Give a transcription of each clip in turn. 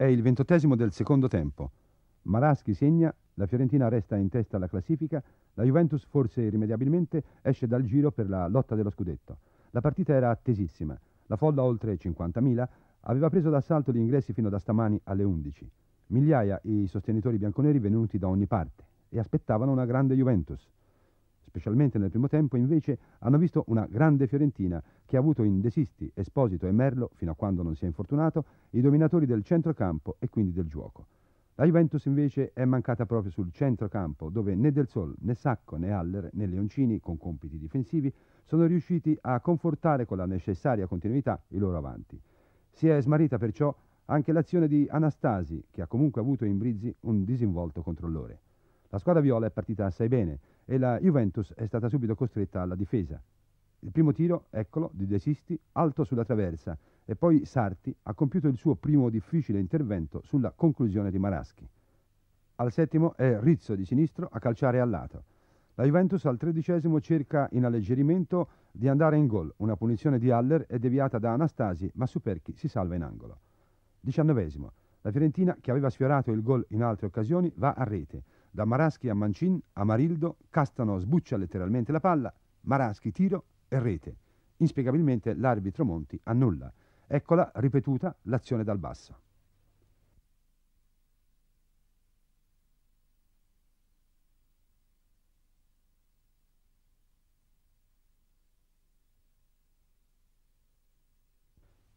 È il ventottesimo del secondo tempo. Maraschi segna, la Fiorentina resta in testa alla classifica, la Juventus forse irrimediabilmente esce dal giro per la lotta dello scudetto. La partita era attesissima. La folla oltre 50.000 aveva preso d'assalto gli ingressi fino da stamani alle 11. Migliaia i sostenitori bianconeri venuti da ogni parte e aspettavano una grande Juventus. Specialmente nel primo tempo, invece, hanno visto una grande Fiorentina che ha avuto in Desisti, Esposito e Merlo, fino a quando non si è infortunato, i dominatori del centrocampo e quindi del gioco. La Juventus invece è mancata proprio sul centrocampo, dove né Del Sol, né Sacco, né Haller, né Leoncini, con compiti difensivi, sono riusciti a confortare con la necessaria continuità i loro avanti. Si è smarrita perciò anche l'azione di Anastasi, che ha comunque avuto in Brizzi un disinvolto controllore. La squadra viola è partita assai bene e la Juventus è stata subito costretta alla difesa. Il primo tiro, eccolo, di De Sisti, alto sulla traversa e poi Sarti ha compiuto il suo primo difficile intervento sulla conclusione di Maraschi. Al settimo è Rizzo di sinistro a calciare al lato. La Juventus al tredicesimo cerca in alleggerimento di andare in gol. Una punizione di Haller è deviata da Anastasi, ma Superchi si salva in angolo. Diciannovesimo. La Fiorentina, che aveva sfiorato il gol in altre occasioni, va a rete. Da Maraschi a Mancin, Amarildo, Castano sbuccia letteralmente la palla, Maraschi tiro e rete. Inspiegabilmente l'arbitro Monti annulla. Eccola ripetuta l'azione dal basso.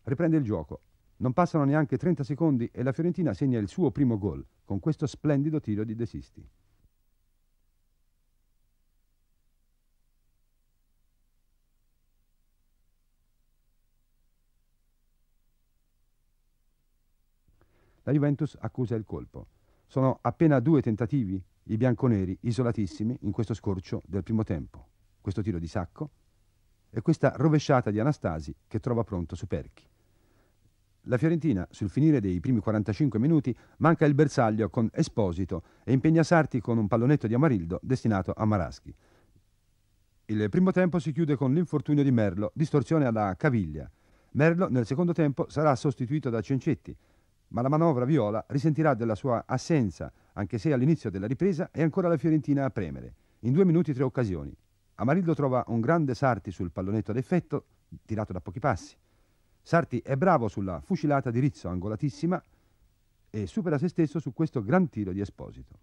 Riprende il gioco. Non passano neanche 30 secondi e la Fiorentina segna il suo primo gol con questo splendido tiro di De Sisti. La Juventus accusa il colpo. Sono appena due tentativi, i bianconeri isolatissimi in questo scorcio del primo tempo. Questo tiro di sacco e questa rovesciata di Anastasi che trova pronto Superchi. La Fiorentina, sul finire dei primi 45 minuti, manca il bersaglio con Esposito e impegna Sarti con un pallonetto di Amarildo destinato a Maraschi. Il primo tempo si chiude con l'infortunio di Merlo, distorsione alla caviglia. Merlo nel secondo tempo sarà sostituito da Cencetti, ma la manovra viola risentirà della sua assenza, anche se all'inizio della ripresa è ancora la Fiorentina a premere. In due minuti tre occasioni. Amarillo trova un grande Sarti sul pallonetto d'effetto, tirato da pochi passi. Sarti è bravo sulla fucilata di Rizzo, angolatissima, e supera se stesso su questo gran tiro di Esposito.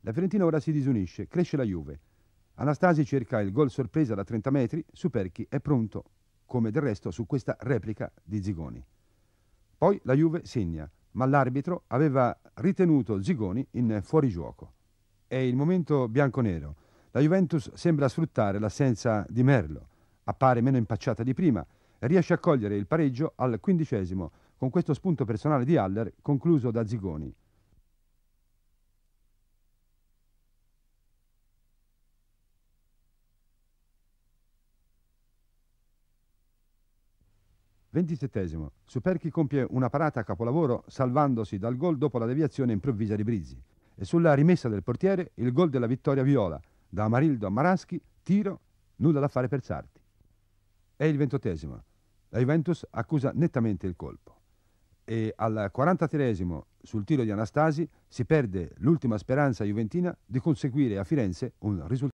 La Fiorentina ora si disunisce, cresce la Juve. Anastasi cerca il gol sorpresa da 30 metri, Superchi è pronto, come del resto su questa replica di Zigoni. Poi la Juve segna, ma l'arbitro aveva ritenuto Zigoni in fuorigioco. È il momento bianconero. La Juventus sembra sfruttare l'assenza di Merlo, appare meno impacciata di prima, riesce a cogliere il pareggio al quindicesimo con questo spunto personale di Haller concluso da Zigoni. Ventisettesimo. Superchi compie una parata a capolavoro salvandosi dal gol dopo la deviazione improvvisa di Brizzi e sulla rimessa del portiere il gol della vittoria viola da Amarildo a Maraschi, tiro, nulla da fare per Sarti. È il ventottesimo. La Juventus accusa nettamente il colpo. E al 43esimo, sul tiro di Anastasi, si perde l'ultima speranza juventina di conseguire a Firenze un risultato.